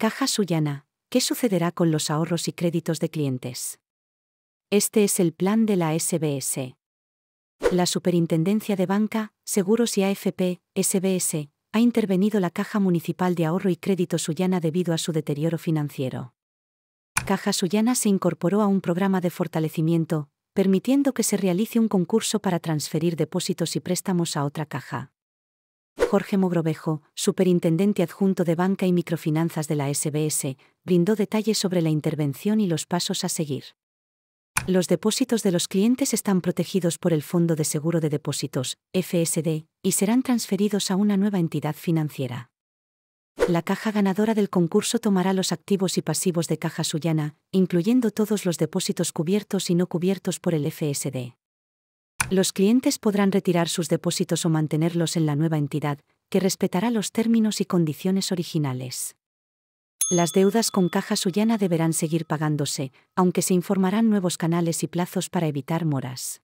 Caja Suyana, ¿qué sucederá con los ahorros y créditos de clientes? Este es el plan de la SBS. La Superintendencia de Banca, Seguros y AFP, SBS, ha intervenido la Caja Municipal de Ahorro y Crédito Suyana debido a su deterioro financiero. Caja Suyana se incorporó a un programa de fortalecimiento, permitiendo que se realice un concurso para transferir depósitos y préstamos a otra caja. Jorge Mogrovejo, superintendente adjunto de Banca y Microfinanzas de la SBS, brindó detalles sobre la intervención y los pasos a seguir. Los depósitos de los clientes están protegidos por el Fondo de Seguro de Depósitos, FSD, y serán transferidos a una nueva entidad financiera. La caja ganadora del concurso tomará los activos y pasivos de Caja Sullana, incluyendo todos los depósitos cubiertos y no cubiertos por el FSD. Los clientes podrán retirar sus depósitos o mantenerlos en la nueva entidad, que respetará los términos y condiciones originales. Las deudas con caja suyana deberán seguir pagándose, aunque se informarán nuevos canales y plazos para evitar moras.